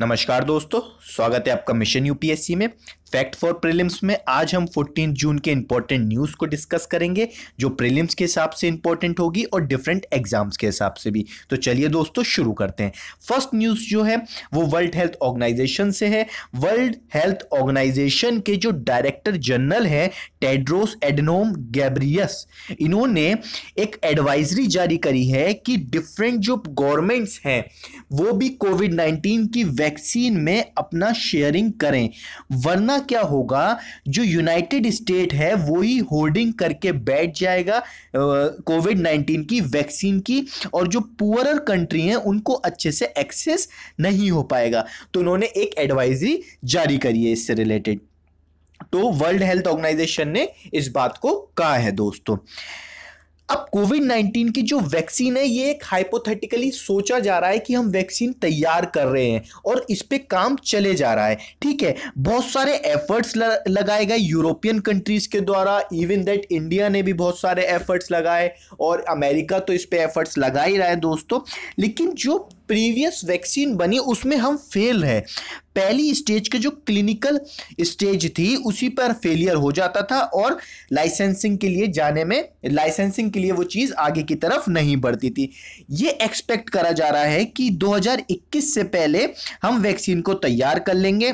नमस्कार दोस्तों स्वागत है आपका मिशन यूपीएससी में फैक्ट फॉर प्रीलिम्स में आज हम 14 जून के इंपॉर्टेंट न्यूज को डिस्कस करेंगे जो प्रीलिम्स के हिसाब से इंपॉर्टेंट होगी और डिफरेंट एग्जाम्स के हिसाब से भी तो चलिए दोस्तों शुरू करते हैं फर्स्ट न्यूज जो है वो वर्ल्ड हेल्थ ऑर्गेनाइजेशन से है वर्ल्ड हेल्थ ऑर्गेनाइजेशन के जो डायरेक्टर जनरल है टेड्रोस एडनोम गैब्रियस इन्होंने एक एडवाइजरी जारी करी है कि डिफरेंट जो गवर्नमेंट्स हैं वो भी कोविड नाइन्टीन की वैक्सीन में अपना शेयरिंग करें वरना होगा क्या होगा जो यूनाइटेड स्टेट है वो ही होर्डिंग करके बैठ जाएगा कोविड नाइन्टीन की वैक्सीन की और जो पुअरर कंट्री हैं उनको अच्छे से एक्सेस नहीं हो पाएगा तो उन्होंने एक एडवाइजरी जारी करी है इससे रिलेटेड तो वर्ल्ड हेल्थ ऑर्गेनाइजेशन ने इस बात को कहा है दोस्तों अब कोविड 19 की जो वैक्सीन है ये एक हाइपोथेटिकली सोचा जा रहा है कि हम वैक्सीन तैयार कर रहे हैं और इस पर काम चले जा रहा है ठीक है बहुत सारे एफर्ट्स लगाए गए यूरोपियन कंट्रीज के द्वारा इवन दैट इंडिया ने भी बहुत सारे एफर्ट्स लगाए और अमेरिका तो इस पर एफर्ट्स लगा ही रहा है दोस्तों लेकिन जो प्रीवियस वैक्सीन बनी उसमें हम फेल हैं पहली स्टेज के जो क्लिनिकल स्टेज थी उसी पर फेलियर हो जाता था और लाइसेंसिंग के लिए जाने में लाइसेंसिंग के लिए वो चीज़ आगे की तरफ नहीं बढ़ती थी ये एक्सपेक्ट करा जा रहा है कि 2021 से पहले हम वैक्सीन को तैयार कर लेंगे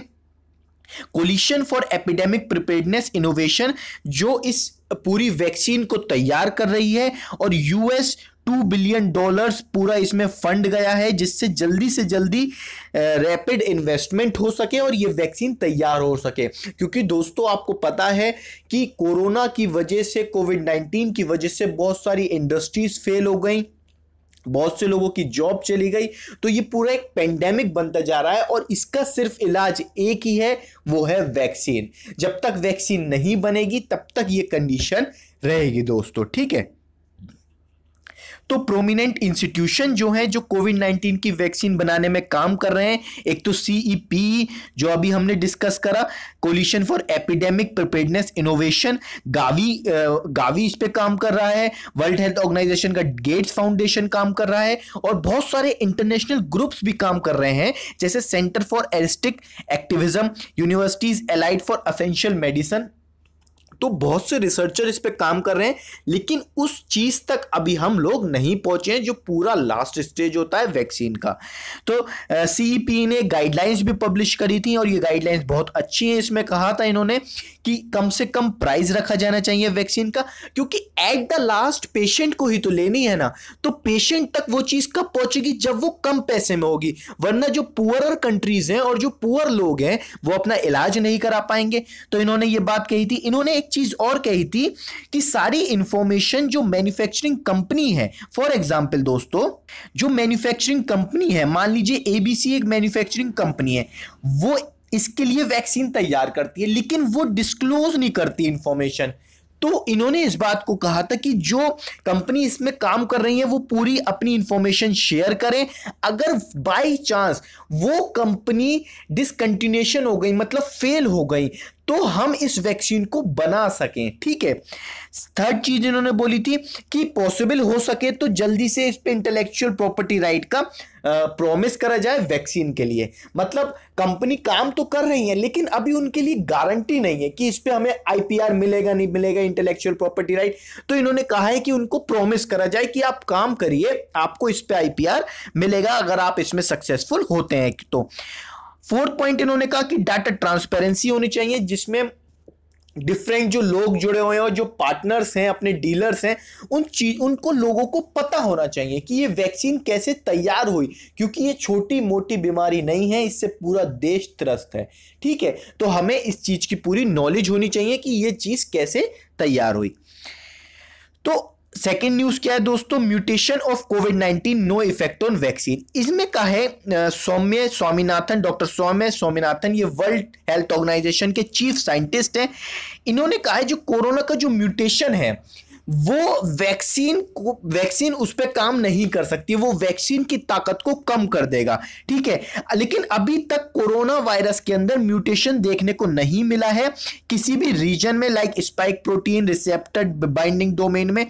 coalition for epidemic preparedness innovation जो इस पूरी वैक्सीन को तैयार कर रही है और यूएस टू बिलियन डॉलर्स पूरा इसमें फंड गया है जिससे जल्दी से जल्दी रैपिड इन्वेस्टमेंट हो सके और ये वैक्सीन तैयार हो सके क्योंकि दोस्तों आपको पता है कि कोरोना की वजह से कोविड नाइन्टीन की वजह से बहुत सारी इंडस्ट्रीज फेल हो गई बहुत से लोगों की जॉब चली गई तो ये पूरा एक पेंडेमिक बनता जा रहा है और इसका सिर्फ इलाज एक ही है वो है वैक्सीन जब तक वैक्सीन नहीं बनेगी तब तक ये कंडीशन रहेगी दोस्तों ठीक है तो प्रोमिनेंट इंस्टीट्यूशन जो हैं जो कोविड नाइन्टीन की वैक्सीन बनाने में काम कर रहे हैं एक तो सीईपी e जो अभी हमने डिस्कस करा coalition for epidemic preparedness innovation Gavi Gavi इस पर काम कर रहा है वर्ल्ड हेल्थ ऑर्गेनाइजेशन का गेट्स फाउंडेशन काम कर रहा है और बहुत सारे इंटरनेशनल ग्रुप्स भी काम कर रहे हैं जैसे centre for artistic activism universities allied for essential medicine तो बहुत से रिसर्चर इस पर काम कर रहे हैं लेकिन उस चीज़ तक अभी हम लोग नहीं पहुंचे हैं जो पूरा लास्ट स्टेज होता है वैक्सीन का तो सी e ने गाइडलाइंस भी पब्लिश करी थी और ये गाइडलाइंस बहुत अच्छी हैं इसमें कहा था इन्होंने कि कम से कम प्राइस रखा जाना चाहिए वैक्सीन का क्योंकि एट द लास्ट पेशेंट को ही तो लेनी है ना तो पेशेंट तक वो चीज़ कब पहुंचेगी जब वो कम पैसे में होगी वरना जो पुअर कंट्रीज हैं और जो पुअर लोग हैं वो अपना इलाज नहीं करा पाएंगे तो इन्होंने ये बात कही थी इन्होंने एक चीज और कही थी कि सारी इंफॉर्मेशन जो मैन्युफैक्चरिंग कंपनी है फॉर एग्जाम्पल दोस्तों जो मैन्युफैक्चरिंग कंपनी है मान लीजिए एबीसी एक मैन्युफैक्चरिंग कंपनी है वो इसके लिए वैक्सीन तैयार करती है लेकिन वो डिस्क्लोज नहीं करती इंफॉर्मेशन तो इन्होंने इस बात को कहा था कि जो कंपनी इसमें काम कर रही है वो पूरी अपनी इंफॉर्मेशन शेयर करें अगर बाय चांस वो कंपनी डिसकंटिन्यूएशन हो गई मतलब फेल हो गई तो हम इस वैक्सीन को बना सकें ठीक है थर्ड चीज इन्होंने बोली थी कि पॉसिबल हो सके तो जल्दी से इस पर इंटेलेक्चुअल प्रॉपर्टी राइट का प्रॉमिस करा जाए वैक्सीन के लिए मतलब कंपनी काम तो कर रही है लेकिन अभी उनके लिए गारंटी नहीं है कि इस पर हमें आईपीआर मिलेगा नहीं मिलेगा इंटेलेक्चुअल प्रॉपर्टी राइट तो इन्होंने कहा है कि उनको प्रॉमिस करा जाए कि आप काम करिए आपको इस पर आईपीआर मिलेगा अगर आप इसमें सक्सेसफुल होते हैं तो फोर्थ पॉइंट इन्होंने कहा कि डाटा ट्रांसपेरेंसी होनी चाहिए जिसमें डिफरेंट जो लोग जुड़े हुए हैं और जो पार्टनर्स हैं अपने डीलर्स हैं उन चीज उनको लोगों को पता होना चाहिए कि ये वैक्सीन कैसे तैयार हुई क्योंकि ये छोटी मोटी बीमारी नहीं है इससे पूरा देश त्रस्त है ठीक है तो हमें इस चीज़ की पूरी नॉलेज होनी चाहिए कि ये चीज़ कैसे तैयार हुई तो सेकेंड न्यूज क्या है दोस्तों mutation of COVID nineteen no effect on vaccine इसमें कहा है सौम्य स्वामीनाथन डॉक्टर सौम्य स्वामीनाथन ये वर्ल्ड हेल्थ ऑर्गेनाइजेशन के चीफ साइंटिस्ट हैं इन्होंने कहा है जो कोरोना का जो म्यूटेशन है वो वैक्सीन को वैक्सीन उस पर काम नहीं कर सकती वो वैक्सीन की ताकत को कम कर देगा ठीक है लेकिन अभी तक कोरोना वायरस के अंदर म्यूटेशन देखने को नहीं मिला है किसी भी रीजन में like spike protein receptor binding domain में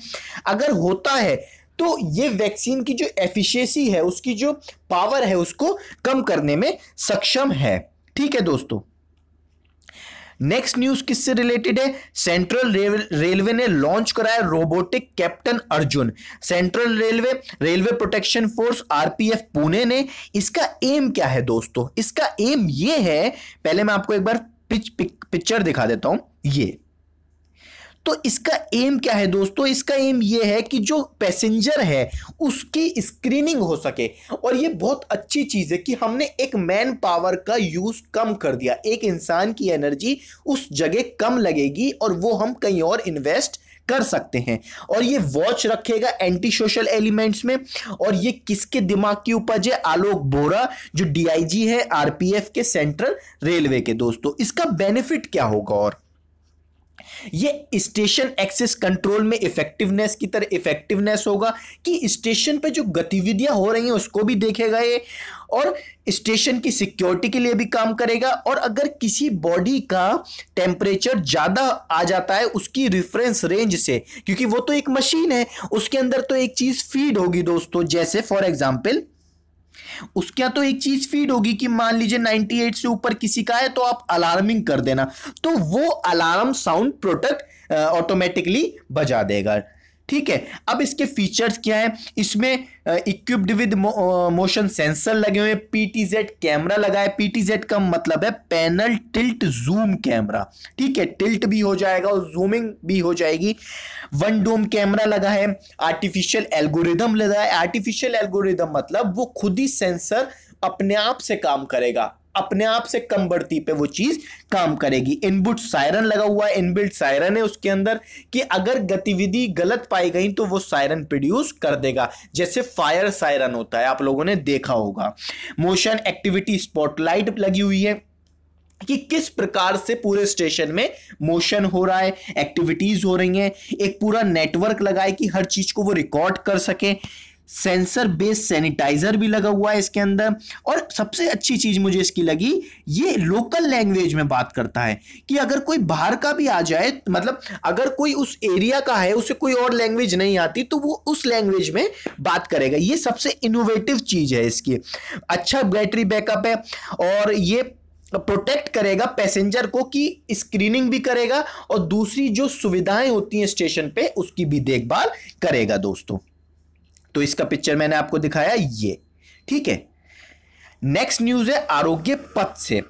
अगर होता है तो ये वैक्सीन की जो एफिशिएंसी है उसकी जो पावर है उसको कम करने में सक्षम है ठीक है दोस्तों नेक्स्ट न्यूज किससे रिलेटेड है सेंट्रल रेलवे ने लॉन्च कराया robotic captain Arjun central railway railway protection force RPF Pune ने इसका एम क्या है दोस्तों इसका एम ये है पहले मैं आपको एक बार पिक्चर दिखा देता हूं ये तो इसका एम क्या है दोस्तों इसका एम ये है कि जो पैसेंजर है उसकी स्क्रीनिंग हो सके और ये बहुत अच्छी चीज़ है कि हमने एक मैन पावर का यूज़ कम कर दिया एक इंसान की एनर्जी उस जगह कम लगेगी और वो हम कहीं और इन्वेस्ट कर सकते हैं और ये वॉच रखेगा एंटी सोशल एलिमेंट्स में और ये किसके दिमाग की उपज है आलोक बोरा जो डीआईजी है आरपीएफ के सेंट्रल रेलवे के दोस्तों इसका बेनिफिट क्या होगा और ये स्टेशन एक्सेस कंट्रोल में इफेक्टिवनेस की तरह इफेक्टिवनेस होगा कि स्टेशन पे जो गतिविधियां हो रही हैं उसको भी देखेगा ये और स्टेशन की सिक्योरिटी के लिए भी काम करेगा और अगर किसी बॉडी का टेम्परेचर ज़्यादा आ जाता है उसकी रिफरेंस रेंज से क्योंकि वो तो एक मशीन है उसके अंदर तो एक चीज़ फीड होगी दोस्तों जैसे फॉर एग्जाम्पल उसके तो एक चीज फीड होगी कि मान लीजिए 98 से ऊपर किसी का है तो आप अलार्मिंग कर देना तो वो अलार्म साउंड प्रोटेक्ट ऑटोमेटिकली बजा देगा ठीक है अब इसके फीचर्स क्या है इसमें इक्विप्ड विद मोशन सेंसर लगे हुए पीटीजेड कैमरा लगा है पीटीजेड का मतलब है पैनल टिल्ट जूम कैमरा ठीक है टिल्ट भी हो जाएगा और जूमिंग भी हो जाएगी वन डोम कैमरा लगा है आर्टिफिशियल एल्गोरिदम लगा है आर्टिफिशियल एल्गोरिदम मतलब वो खुद ही सेंसर अपने आप से काम करेगा अपने आप से कम बढ़ती पे वो चीज काम करेगी इनबुट सायरन लगा हुआ है इनबिल्ट सायरन है उसके अंदर कि अगर गतिविधि गलत पाई गई तो वो सायरन प्रोड्यूस कर देगा जैसे फायर सायरन होता है आप लोगों ने देखा होगा मोशन एक्टिविटी स्पॉटलाइट लगी हुई है कि किस प्रकार से पूरे स्टेशन में मोशन हो रहा है एक्टिविटीज हो रही हैं एक पूरा नेटवर्क लगाए कि हर चीज को वो रिकॉर्ड कर सके सेंसर बेस्ड सैनिटाइजर भी लगा हुआ है इसके अंदर और सबसे अच्छी चीज मुझे इसकी लगी ये लोकल लैंग्वेज में बात करता है कि अगर कोई बाहर का भी आ जाए मतलब अगर कोई उस एरिया का है उसे कोई और लैंग्वेज नहीं आती तो वो उस लैंग्वेज में बात करेगा ये सबसे इनोवेटिव चीज है इसकी अच्छा बैटरी बैकअप है और ये प्रोटेक्ट करेगा पैसेंजर को कि स्क्रीनिंग भी करेगा और दूसरी जो सुविधाएं होती हैं स्टेशन पे उसकी भी देखभाल करेगा दोस्तों तो इसका पिक्चर मैंने आपको दिखाया ये ठीक है नेक्स्ट न्यूज है आरोग्य पथ से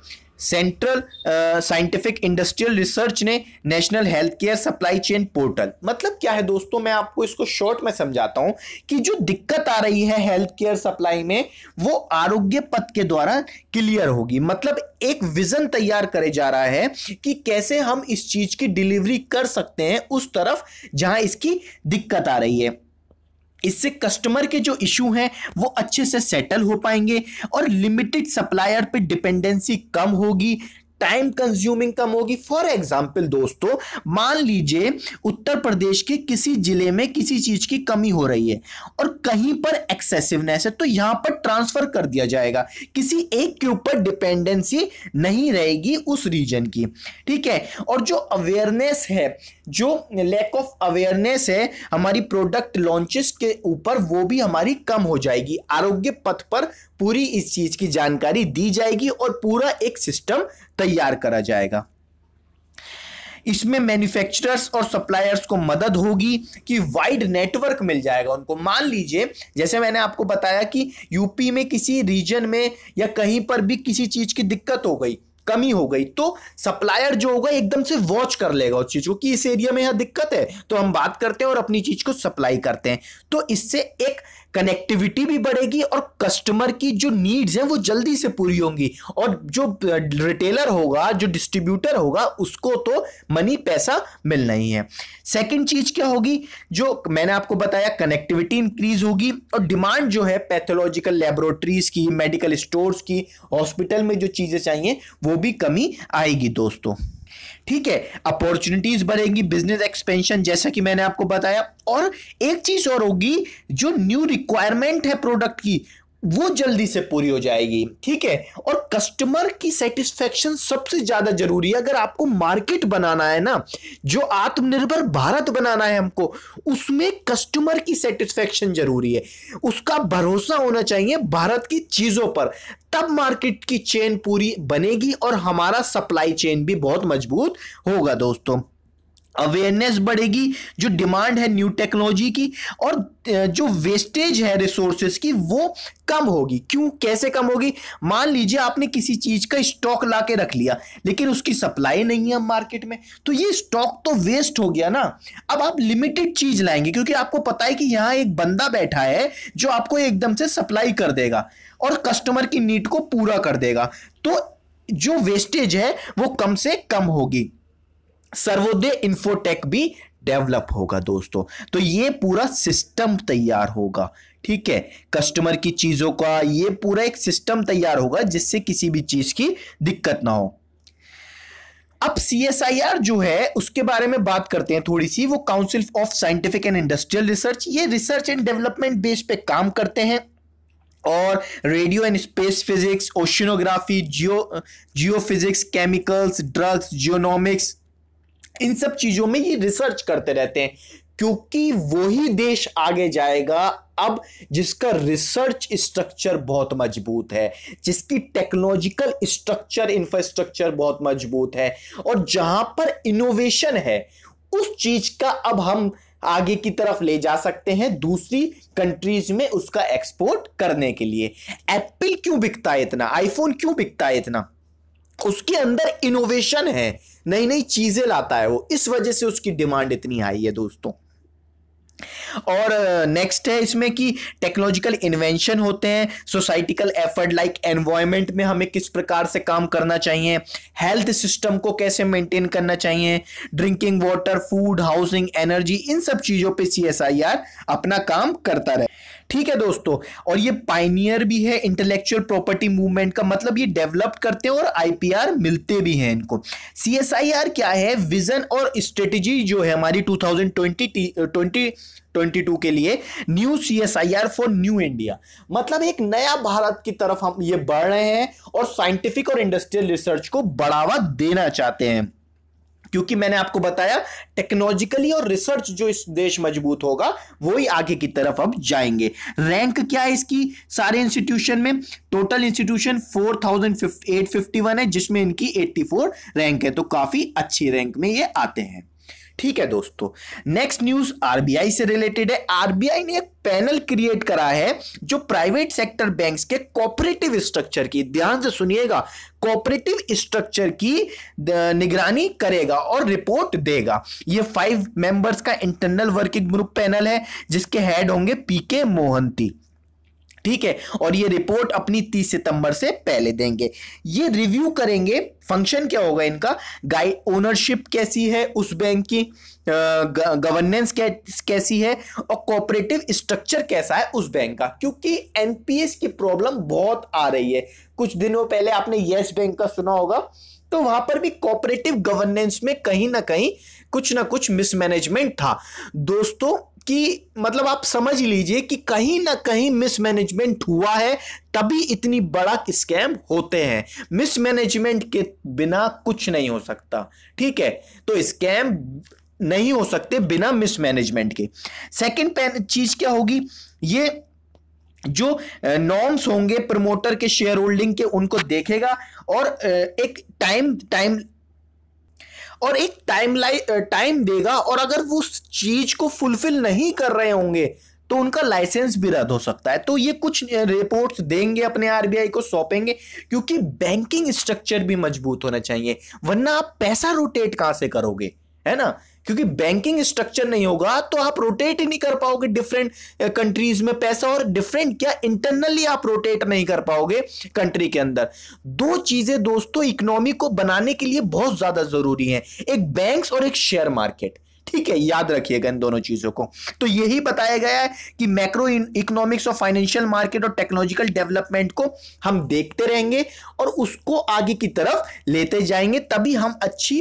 सेंट्रल साइंटिफिक इंडस्ट्रियल रिसर्च ने national health care supply chain portal मतलब क्या है दोस्तों मैं आपको इसको शॉर्ट में समझाता हूं कि जो दिक्कत आ रही है हेल्थ केयर सप्लाई में वो आरोग्य पथ के द्वारा क्लियर होगी मतलब एक विजन तैयार करे जा रहा है कि कैसे हम इस चीज की डिलीवरी कर सकते हैं उस तरफ जहां इसकी दिक्कत आ रही है इससे कस्टमर के जो इशू हैं वो अच्छे से सेटल हो पाएंगे और लिमिटेड सप्लायर पे डिपेंडेंसी कम होगी टाइम कंज्यूमिंग कम होगी फॉर एग्जाम्पल दोस्तों मान लीजिए उत्तर प्रदेश के किसी जिले में किसी चीज की कमी हो रही है और कहीं पर एक्सेसिवनेस है तो यहां पर ट्रांसफर कर दिया जाएगा किसी एक के ऊपर डिपेंडेंसी नहीं रहेगी उस रीजन की ठीक है और जो अवेयरनेस है जो लैक ऑफ अवेयरनेस है हमारी प्रोडक्ट लॉन्चेस के ऊपर वो भी हमारी कम हो जाएगी आरोग्य पथ पर पूरी इस चीज की जानकारी दी जाएगी और पूरा एक सिस्टम तैयार करा जाएगा इसमें मैन्युफैक्चरर्स और सप्लायर्स को मदद होगी कि वाइड नेटवर्क मिल जाएगा उनको मान लीजिए जैसे मैंने आपको बताया कि यूपी में किसी रीजन में या कहीं पर भी किसी चीज़ की दिक्कत हो गई कमी हो गई तो सप्लायर जो होगा एकदम से वॉच कर लेगा उस चीज को कि इस एरिया में यह दिक्कत है तो हम बात करते हैं और अपनी चीज को सप्लाई करते हैं तो इससे एक कनेक्टिविटी भी बढ़ेगी और कस्टमर की जो नीड्स हैं वो जल्दी से पूरी होंगी और जो रिटेलर होगा जो डिस्ट्रीब्यूटर होगा उसको तो मनी पैसा मिलना ही है सेकंड चीज क्या होगी जो मैंने आपको बताया कनेक्टिविटी इंक्रीज होगी और डिमांड जो है पैथोलॉजिकल लेबोरेटरीज की मेडिकल स्टोर्स की हॉस्पिटल में जो चीज़ें चाहिए वो भी कमी आएगी दोस्तों ठीक है अपॉर्चुनिटीज बढ़ेंगी बिजनेस एक्सपेंशन जैसा कि मैंने आपको बताया और एक चीज और होगी जो न्यू रिक्वायरमेंट है प्रोडक्ट की वो जल्दी से पूरी हो जाएगी ठीक है और कस्टमर की सेटिस्फेक्शन सबसे ज्यादा जरूरी है अगर आपको मार्केट बनाना है ना जो आत्मनिर्भर भारत बनाना है हमको उसमें कस्टमर की सेटिस्फेक्शन जरूरी है उसका भरोसा होना चाहिए भारत की चीजों पर तब मार्केट की चेन पूरी बनेगी और हमारा सप्लाई चेन भी बहुत मजबूत होगा दोस्तों अवेयरनेस बढ़ेगी जो डिमांड है न्यू टेक्नोलॉजी की और जो वेस्टेज है रिसोर्सेज की वो कम होगी क्यों कैसे कम होगी मान लीजिए आपने किसी चीज का स्टॉक ला के रख लिया लेकिन उसकी सप्लाई नहीं है मार्केट में तो ये स्टॉक तो वेस्ट हो गया ना अब आप लिमिटेड चीज लाएंगे क्योंकि आपको पता है कि यहाँ एक बंदा बैठा है जो आपको एकदम से सप्लाई कर देगा और कस्टमर की नीड को पूरा कर देगा तो जो वेस्टेज है वो कम से कम होगी सर्वोदय इन्फोटेक भी डेवलप होगा दोस्तों तो ये पूरा सिस्टम तैयार होगा ठीक है कस्टमर की चीज़ों का ये पूरा एक सिस्टम तैयार होगा जिससे किसी भी चीज़ की दिक्कत ना हो अब सी एस आई आर जो है उसके बारे में बात करते हैं थोड़ी सी वो council of scientific and industrial research ये रिसर्च एंड डेवलपमेंट बेस पे काम करते हैं और radio and space physics oceanography geo geo physics chemicals drugs genomics इन सब चीजों में ये रिसर्च करते रहते हैं क्योंकि वही देश आगे जाएगा अब जिसका रिसर्च स्ट्रक्चर बहुत मजबूत है जिसकी टेक्नोलॉजिकल स्ट्रक्चर इंफ्रास्ट्रक्चर बहुत मजबूत है और जहां पर इनोवेशन है उस चीज का अब हम आगे की तरफ ले जा सकते हैं दूसरी कंट्रीज में उसका एक्सपोर्ट करने के लिए एप्पल क्यों बिकता है इतना आईफोन क्यों बिकता है इतना उसके अंदर इनोवेशन है नई नई चीजें लाता है वो इस वजह से उसकी डिमांड इतनी हाई है दोस्तों और नेक्स्ट है इसमें कि टेक्नोलॉजिकल इन्वेंशन होते हैं सोसाइटिकल एफर्ट लाइक एनवायरमेंट में हमें किस प्रकार से काम करना चाहिए हेल्थ सिस्टम को कैसे मेंटेन करना चाहिए drinking water food housing energy इन सब चीज़ों पे सीएसआईआर अपना काम करता रहे ठीक है दोस्तों और ये पाइनियर भी है इंटेलेक्चुअल प्रॉपर्टी मूवमेंट का मतलब ये डेवलप करते हैं और आईपीआर मिलते भी हैं इनको सीएसआईआर क्या है विजन और स्ट्रेटजी जो है हमारी 2020 2022 टू के लिए new C S I R for new India मतलब एक नया भारत की तरफ हम ये बढ़ रहे हैं और साइंटिफिक और इंडस्ट्रियल रिसर्च को बढ़ावा देना चाहते हैं क्योंकि मैंने आपको बताया टेक्नोलॉजिकली और रिसर्च जो इस देश मजबूत होगा वो ही आगे की तरफ अब जाएंगे रैंक क्या है इसकी सारे इंस्टीट्यूशन में टोटल इंस्टीट्यूशन फोर वन है जिसमें इनकी 84 रैंक है तो काफी अच्छी रैंक में ये आते हैं ठीक है दोस्तों नेक्स्ट न्यूज आरबीआई से रिलेटेड है आरबीआई ने एक पैनल क्रिएट करा है जो प्राइवेट सेक्टर बैंक्स के कॉपरेटिव स्ट्रक्चर की ध्यान से सुनिएगा कॉपरेटिव स्ट्रक्चर की निगरानी करेगा और रिपोर्ट देगा ये फाइव मेंबर्स का इंटरनल वर्किंग ग्रुप पैनल है जिसके हेड होंगे पीके मोहंती ठीक है और ये रिपोर्ट अपनी 30 सितंबर से पहले देंगे ये रिव्यू करेंगे फंक्शन क्या होगा इनका गाय ओनरशिप कैसी है उस बैंक की गवर्नेंस कैसी है और कॉपरेटिव स्ट्रक्चर कैसा है उस बैंक का क्योंकि एनपीएस की प्रॉब्लम बहुत आ रही है कुछ दिनों पहले आपने यस बैंक का सुना होगा तो वहां पर भी कॉपरेटिव गवर्नेंस में कहीं ना कहीं कुछ ना कुछ मिसमैनेजमेंट था दोस्तों कि मतलब आप समझ लीजिए कि कहीं ना कहीं मिसमैनेजमेंट हुआ है तभी इतनी बड़ा स्कैम होते हैं मिसमैनेजमेंट के बिना कुछ नहीं हो सकता ठीक है तो स्कैम नहीं हो सकते बिना मिसमैनेजमेंट के सेकंड चीज क्या होगी ये जो नॉर्म्स होंगे प्रमोटर के शेयर होल्डिंग के उनको देखेगा और एक टाइम टाइम और एक टाइम टाइम देगा और अगर वो उस चीज को फुलफिल नहीं कर रहे होंगे तो उनका लाइसेंस भी रद्द हो सकता है तो ये कुछ रिपोर्ट्स देंगे अपने आरबीआई को सौंपेंगे क्योंकि बैंकिंग स्ट्रक्चर भी मजबूत होना चाहिए वरना आप पैसा रोटेट कहां से करोगे है ना क्योंकि बैंकिंग स्ट्रक्चर नहीं होगा तो आप रोटेट ही नहीं कर पाओगे डिफरेंट कंट्रीज में पैसा और डिफरेंट क्या इंटरनली आप रोटेट नहीं कर पाओगे कंट्री के अंदर दो चीजें दोस्तों इकोनॉमी को बनाने के लिए बहुत ज्यादा जरूरी है एक बैंक और एक शेयर मार्केट ठीक है याद रखिएगा इन दोनों चीजों को तो यही बताया गया है कि मैक्रो इकोनॉमिक्स और फाइनेंशियल मार्केट और टेक्नोलॉजिकल डेवलपमेंट को हम देखते रहेंगे और उसको आगे की तरफ लेते जाएंगे तभी हम अच्छी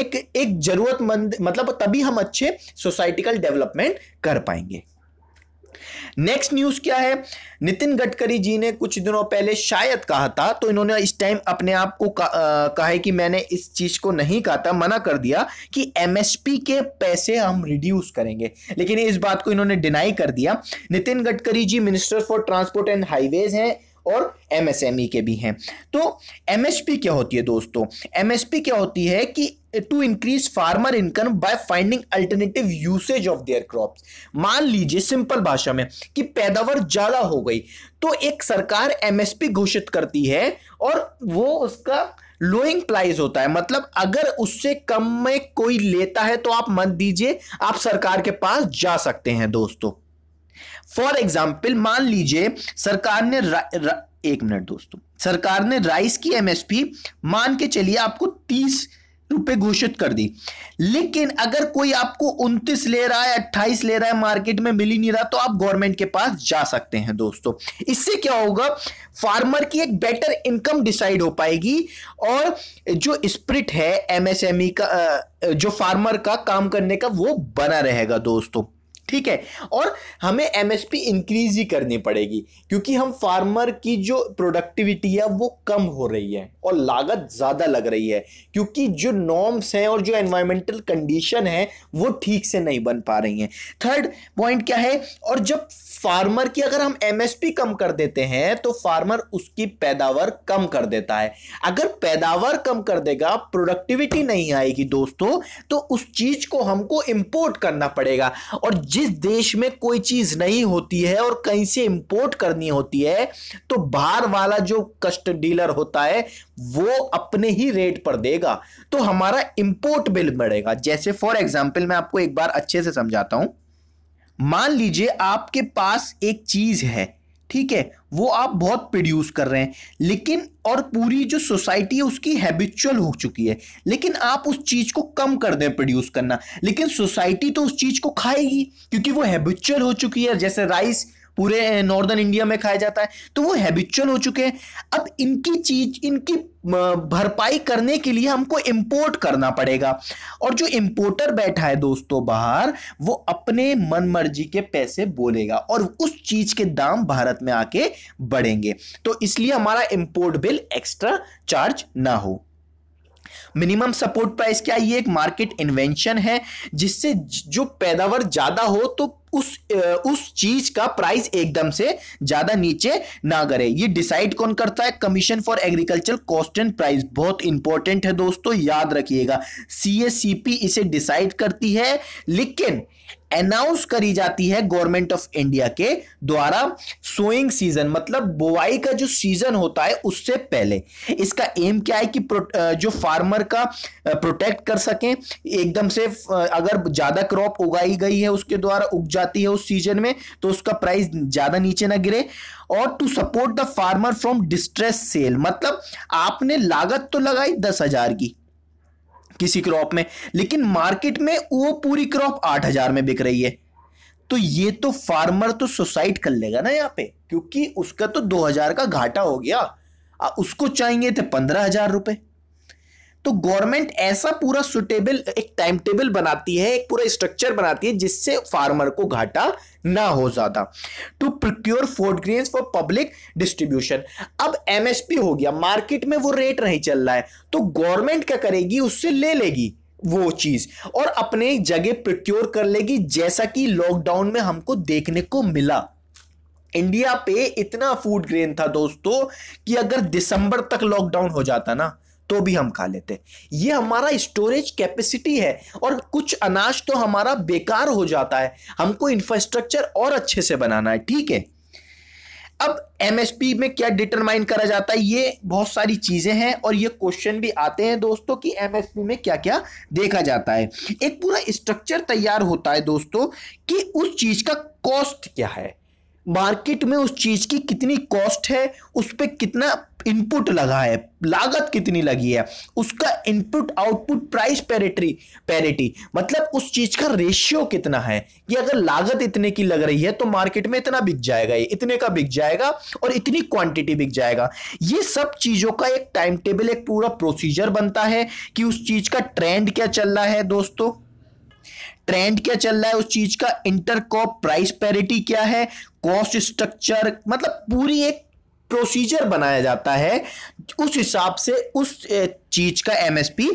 एक एक जरूरतमंद मतलब तभी हम अच्छे सोसाइटिकल डेवलपमेंट कर पाएंगे नेक्स्ट न्यूज क्या है नितिन गडकरी जी ने कुछ दिनों पहले शायद कहा था तो इन्होंने इस टाइम अपने आप को कहा है कि मैंने इस चीज को नहीं कहा था मना कर दिया कि एमएसपी के पैसे हम रिड्यूस करेंगे लेकिन इस बात को इन्होंने डिनाई कर दिया Nitin Gadkari ji minister for transport and highways हैं और एमएसएमई e के भी हैं तो एमएसपी क्या होती है दोस्तों एमएसपी क्या होती है कि to increase farmer income by finding alternative usage of their crops मान लीजिए सिंपल भाषा में कि पैदावार ज़्यादा हो गई तो एक सरकार एमएसपी घोषित करती है और वो उसका लोइंग प्राइस होता है मतलब अगर उससे कम में कोई लेता है तो आप मत दीजिए आप सरकार के पास जा सकते हैं दोस्तों फॉर एग्जाम्पल मान लीजिए सरकार ने रा, रा, एक मिनट दोस्तों सरकार ने राइस की एमएसपी मान के चलिए आपको तीस रुपए घोषित कर दी लेकिन अगर कोई आपको उनतीस ले रहा है अट्ठाईस ले रहा है मार्केट में मिल ही नहीं रहा तो आप गवर्नमेंट के पास जा सकते हैं दोस्तों इससे क्या होगा फार्मर की एक बेटर इनकम डिसाइड हो पाएगी और जो स्प्रिट है एमएसएमई e का जो फार्मर का काम करने का वो बना रहेगा दोस्तों ठीक है और हमें एमएसपी इंक्रीज ही करनी पड़ेगी क्योंकि हम फार्मर की जो प्रोडक्टिविटी है वो कम हो रही है और लागत ज़्यादा लग रही है क्योंकि जो नॉर्म्स हैं और जो एनवायरमेंटल कंडीशन है वो ठीक से नहीं बन पा रही हैं थर्ड पॉइंट क्या है और जब फार्मर की अगर हम एमएसपी कम कर देते हैं तो फार्मर उसकी पैदावार कम कर देता है अगर पैदावार कम कर देगा प्रोडक्टिविटी नहीं आएगी दोस्तों तो उस चीज को हमको इंपोर्ट करना पड़ेगा और जिस देश में कोई चीज नहीं होती है और कहीं से इंपोर्ट करनी होती है तो बाहर वाला जो कस्ट डीलर होता है वो अपने ही रेट पर देगा तो हमारा इंपोर्ट बिल बढ़ेगा जैसे फॉर एग्जाम्पल मैं आपको एक बार अच्छे से समझाता हूं मान लीजिए आपके पास एक चीज है ठीक है वो आप बहुत प्रोड्यूस कर रहे हैं लेकिन और पूरी जो सोसाइटी है उसकी हैबिचुअल हो चुकी है लेकिन आप उस चीज़ को कम कर दें प्रोड्यूस करना लेकिन सोसाइटी तो उस चीज़ को खाएगी क्योंकि वो हैबिचुअल हो चुकी है जैसे राइस पूरे नॉर्दर्न इंडिया में खाया जाता है तो वो हैबिचुअल हो चुके हैं अब इनकी चीज इनकी भरपाई करने के लिए हमको इंपोर्ट करना पड़ेगा और जो इंपोर्टर बैठा है दोस्तों बाहर वो अपने मन मर्जी के पैसे बोलेगा और उस चीज के दाम भारत में आके बढ़ेंगे तो इसलिए हमारा इंपोर्ट बिल एक्स्ट्रा चार्ज ना हो मिनिमम सपोर्ट प्राइस क्या ये एक मार्केट इन्वेंशन है जिससे जो पैदावार ज़्यादा हो तो उस उस चीज का प्राइस एकदम से ज्यादा नीचे ना करे ये डिसाइड कौन करता है commission for agriculture cost and price बहुत इंपॉर्टेंट है दोस्तों याद रखिएगा सीएसीपी इसे डिसाइड करती है लेकिन अनाउंस करी जाती है गवर्नमेंट ऑफ इंडिया के द्वारा सोइंग सीजन मतलब बुआई का जो सीजन होता है उससे पहले इसका एम क्या है कि जो फार्मर का प्रोटेक्ट कर सकें एकदम से अगर ज्यादा क्रॉप उगाई गई है उसके द्वारा उग जाती है उस सीजन में तो उसका प्राइस ज्यादा नीचे ना गिरे और to support the farmer from distress sale मतलब आपने लागत तो लगाई दस हजार की किसी क्रॉप में लेकिन मार्केट में वो पूरी क्रॉप आठ हजार में बिक रही है तो ये तो फार्मर तो सुसाइड कर लेगा ना यहाँ पे क्योंकि उसका तो दो हजार का घाटा हो गया उसको चाहिए थे पंद्रह हजार रुपये तो गवर्नमेंट ऐसा पूरा सुटेबल एक टाइम टेबल बनाती है एक पूरा स्ट्रक्चर बनाती है जिससे फार्मर को घाटा ना हो ज्यादा to procure food grain for public distribution अब एमएसपी हो गया मार्केट में वो रेट नहीं चल रहा है तो गवर्नमेंट क्या करेगी उससे ले लेगी वो चीज और अपने जगह प्रिक्योर कर लेगी जैसा कि लॉकडाउन में हमको देखने को मिला इंडिया पे इतना फूड ग्रेन था दोस्तों कि अगर दिसंबर तक लॉकडाउन हो जाता ना तो भी हम खा लेते ये हमारा स्टोरेज कैपेसिटी है और कुछ अनाज तो हमारा बेकार हो जाता है हमको इंफ्रास्ट्रक्चर और अच्छे से बनाना है ठीक है अब एमएसपी में क्या डिटरमाइन करा जाता है ये बहुत सारी चीज़ें हैं और ये क्वेश्चन भी आते हैं दोस्तों कि एमएसपी में क्या क्या देखा जाता है एक पूरा स्ट्रक्चर तैयार होता है दोस्तों कि उस चीज़ का कॉस्ट क्या है मार्केट में उस चीज़ की कितनी कॉस्ट है उस पर कितना इनपुट लगा है लागत कितनी लगी है उसका input output price parity parity मतलब उस चीज का रेशियो कितना है ये अगर लागत इतने की लग रही है तो मार्केट में इतना बिक जाएगा ये इतने का बिक जाएगा और इतनी क्वांटिटी बिक जाएगा ये सब चीजों का एक टाइम टेबल एक पूरा प्रोसीजर बनता है कि उस चीज का ट्रेंड क्या चल रहा है दोस्तों ट्रेंड क्या चल रहा है उस चीज का इंटरकॉप प्राइस पैरिटी क्या है कॉस्ट स्ट्रक्चर मतलब पूरी एक प्रोसीजर बनाया जाता है उस हिसाब से उस चीज का एमएसपी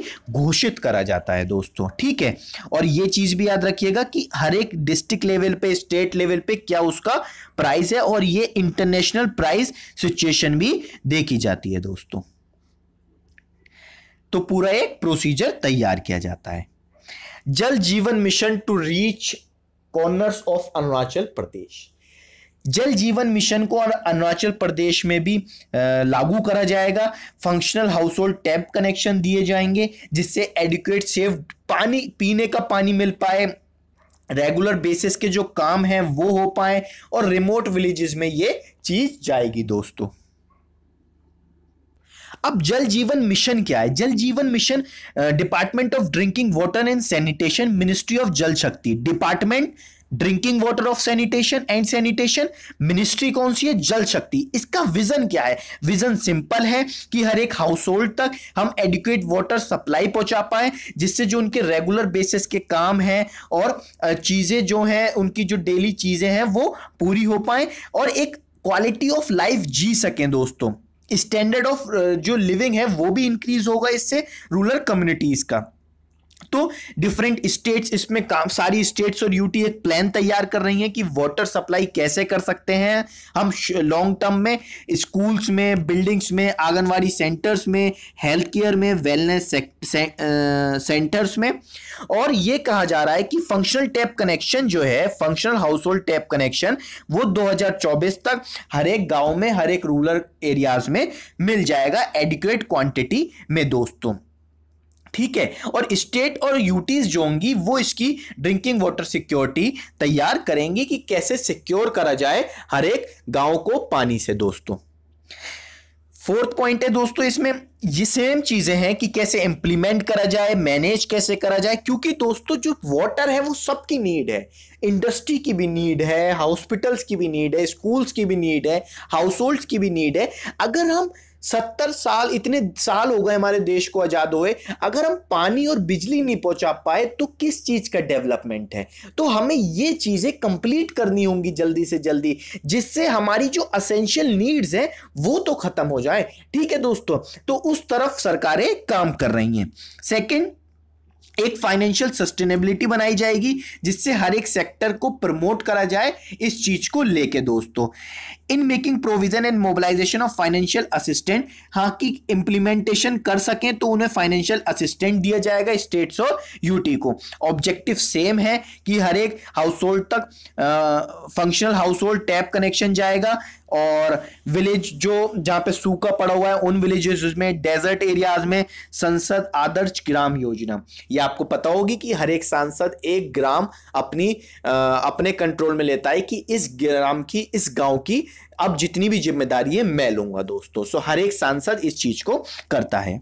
घोषित करा जाता है दोस्तों ठीक है और ये चीज भी याद रखिएगा कि हर एक डिस्ट्रिक्ट लेवल पे स्टेट लेवल पे क्या उसका प्राइस है और ये इंटरनेशनल प्राइस सिचुएशन भी देखी जाती है दोस्तों तो पूरा एक प्रोसीजर तैयार किया जाता है Jal Jeevan mission to reach corners of Arunachal Pradesh Jal Jeevan mission को अरुणाचल प्रदेश में भी लागू करा जाएगा functional household tap connection दिए जाएंगे जिससे एडिक्वेट सेफ पानी पीने का पानी मिल पाए रेगुलर बेसिस के जो काम हैं वो हो पाए और रिमोट विलेजेस में ये चीज़ जाएगी दोस्तों अब जल जीवन मिशन क्या है Jal Jeevan mission department of drinking water and sanitation ministry of Jal Shakti department drinking water of sanitation and sanitation ministry कौन सी है जल शक्ति इसका विजन क्या है विजन सिंपल है कि हर एक हाउस होल्ड तक हम एडिक्वेट वाटर सप्लाई पहुंचा पाए जिससे जो उनके रेगुलर बेसिस के काम हैं और चीज़ें जो हैं उनकी जो डेली चीज़ें हैं वो पूरी हो पाए और एक क्वालिटी ऑफ लाइफ जी सकें दोस्तों स्टैंडर्ड ऑफ uh, जो लिविंग है वो भी इंक्रीज होगा इससे रूरल कम्युनिटीज़ का तो डिफरेंट स्टेट्स इसमें काम सारी स्टेट्स और यूटी एक प्लान तैयार कर रही हैं कि वाटर सप्लाई कैसे कर सकते हैं हम लॉन्ग टर्म में स्कूल्स में बिल्डिंग्स में आंगनवाड़ी सेंटर्स में हेल्थ केयर में वेलनेस से, से, सेंटर्स में और ये कहा जा रहा है कि फंक्शनल टैप कनेक्शन जो है functional household tap connection वो दो तक हर एक गांव में हर एक रूरल एरियाज में मिल जाएगा एडिकुएट क्वांटिटी में दोस्तों ठीक है और स्टेट और यूटीज जो होंगी वो इसकी ड्रिंकिंग वाटर सिक्योरिटी तैयार करेंगी कि कैसे सिक्योर करा जाए हर एक गांव को पानी से दोस्तों फोर्थ पॉइंट है दोस्तों इसमें ये सेम चीज़ें हैं कि कैसे इंप्लीमेंट करा जाए मैनेज कैसे करा जाए क्योंकि दोस्तों जो वाटर है वो सबकी नीड है इंडस्ट्री की भी नीड है हॉस्पिटल्स की भी नीड है स्कूल्स की भी नीड है हाउस होल्ड की भी नीड है अगर हम सत्तर साल इतने साल हो गए हमारे देश को आज़ाद हुए अगर हम पानी और बिजली नहीं पहुंचा पाए तो किस चीज़ का डेवलपमेंट है तो हमें ये चीज़ें कंप्लीट करनी होंगी जल्दी से जल्दी जिससे हमारी जो असेंशियल नीड्स हैं वो तो ख़त्म हो जाए ठीक है दोस्तों तो उस तरफ सरकारें काम कर रही हैं सेकेंड एक फाइनेंशियल सस्टेनेबिलिटी बनाई जाएगी जिससे हर एक सेक्टर को प्रमोट करा जाए इस चीज को लेके दोस्तों in making provision and mobilization of financial assistant हाँ की इंप्लीमेंटेशन कर सकें तो उन्हें फाइनेंशियल असिस्टेंट दिया जाएगा स्टेट्स और यूटी को ऑब्जेक्टिव सेम है कि हर एक हाउस होल्ड तक functional household tap connection जाएगा और विलेज जो जहाँ पे सूखा पड़ा हुआ है उन विलेजेस में डेजर्ट एरियाज में संसद आदर्श ग्राम योजना ये आपको पता होगी कि हर एक सांसद एक ग्राम अपनी आ, अपने कंट्रोल में लेता है कि इस ग्राम की इस गांव की अब जितनी भी जिम्मेदारी है मैं लूंगा दोस्तों सो हर एक सांसद इस चीज को करता है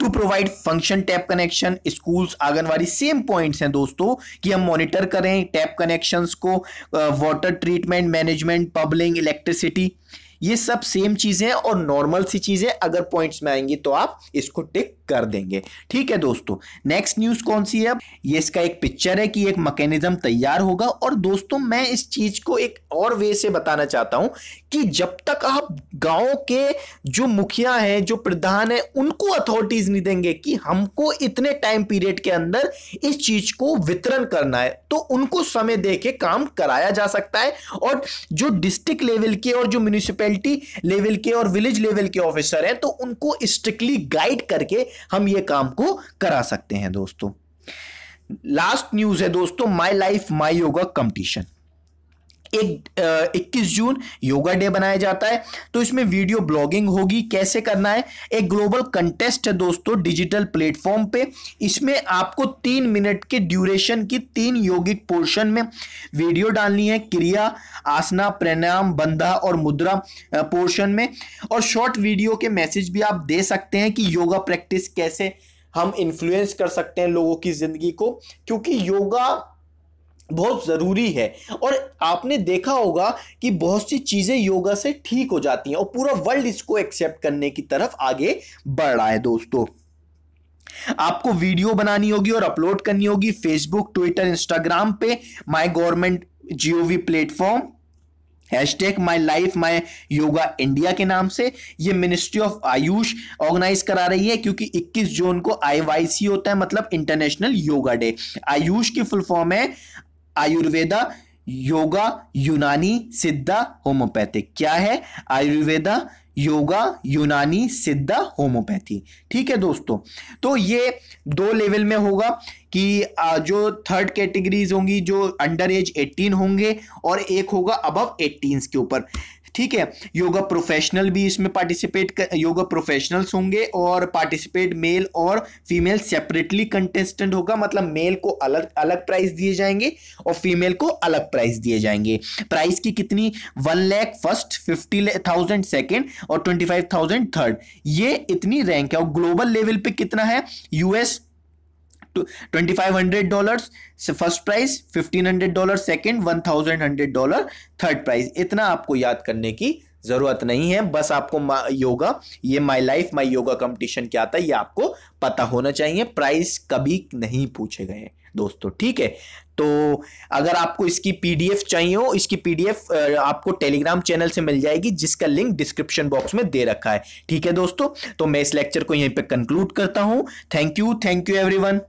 to provide function tap connection schools anganwadi same points हैं दोस्तों कि हम मॉनिटर करें टैप कनेक्शंस को water treatment management plumbing electricity ये सब सेम चीज़ें हैं और नॉर्मल सी चीज़ें अगर पॉइंट्स में आएंगी तो आप इसको टिक कर देंगे ठीक है दोस्तों नेक्स्ट न्यूज़ कौन सी है ये इसका एक पिक्चर है कि एक मैकेनिज्म तैयार होगा और दोस्तों मैं इस चीज़ को एक और वे से बताना चाहता हूं कि जब तक आप गांव के जो मुखिया हैं जो प्रधान है उनको अथॉरिटीज़ नहीं देंगे कि हमको इतने टाइम पीरियड के अंदर इस चीज़ को वितरण करना है तो उनको समय दे के काम कराया जा सकता है और जो डिस्ट्रिक्ट लेवल के और जो म्यूनिसिपल म्यूनिसपैलिटी लेवल के और विलेज लेवल के ऑफिसर हैं तो उनको स्ट्रिक्टली गाइड करके हम ये काम को करा सकते हैं दोस्तों लास्ट न्यूज है दोस्तों my life my yoga competition एक इक्कीस जून योगा डे बनाया जाता है तो इसमें वीडियो ब्लॉगिंग होगी कैसे करना है एक ग्लोबल कंटेस्ट है दोस्तों डिजिटल प्लेटफॉर्म पे इसमें आपको तीन मिनट के ड्यूरेशन की तीन योगिक पोर्शन में वीडियो डालनी है क्रिया आसना प्रणायाम बंधा और मुद्रा पोर्शन में और शॉर्ट वीडियो के मैसेज भी आप दे सकते हैं कि योगा प्रैक्टिस कैसे हम इन्फ्लुएंस कर सकते हैं लोगों की ज़िंदगी को क्योंकि योगा बहुत ज़रूरी है और आपने देखा होगा कि बहुत सी चीज़ें योगा से ठीक हो जाती हैं और पूरा वर्ल्ड इसको एक्सेप्ट करने की तरफ आगे बढ़ रहा है दोस्तों आपको वीडियो बनानी होगी और अपलोड करनी होगी फेसबुक ट्विटर इंस्टाग्राम पे my government GOV platform hashtag my life my yoga India के नाम से ये मिनिस्ट्री ऑफ आयुष ऑर्गेनाइज करा रही है क्योंकि 21 जून को आई होता है मतलब इंटरनेशनल योगा डे आयुष की फुल फॉर्म है आयुर्वेदा योगा यूनानी सिद्धा होम्योपैथी क्या है आयुर्वेदा योगा यूनानी सिद्धा होम्योपैथी ठीक है दोस्तों तो ये दो लेवल में होगा कि जो थर्ड कैटेगरीज होंगी जो अंडर एज 18 होंगे और एक होगा अबव 18 के ऊपर ठीक है योगा प्रोफेशनल भी इसमें पार्टिसिपेट कर योगा प्रोफेशनल्स होंगे और पार्टिसिपेट मेल और फीमेल सेपरेटली कंटेस्टेंट होगा मतलब मेल को अलग अलग प्राइस दिए जाएंगे और फीमेल को अलग प्राइस दिए जाएंगे प्राइस की कितनी one lakh first fifty thousand second और ट्वेंटी फाइव थाउजेंड थर्ड ये इतनी रैंक है और ग्लोबल लेवल पे कितना है US twenty five hundred dollar first price fifteen hundred dollar second one thousand hundred dollar third price इतना आपको याद करने की जरूरत नहीं है बस आपको योगा ये my life my yoga competition क्या आता है ये आपको पता होना चाहिए प्राइस कभी नहीं पूछे गए दोस्तों ठीक है तो अगर आपको इसकी पीडीएफ चाहिए हो इसकी पीडीएफ आपको टेलीग्राम चैनल से मिल जाएगी जिसका लिंक डिस्क्रिप्शन बॉक्स में दे रखा है ठीक है दोस्तों तो मैं इस लेक्चर को यहीं पे कंक्लूड करता हूं thank you thank you everyone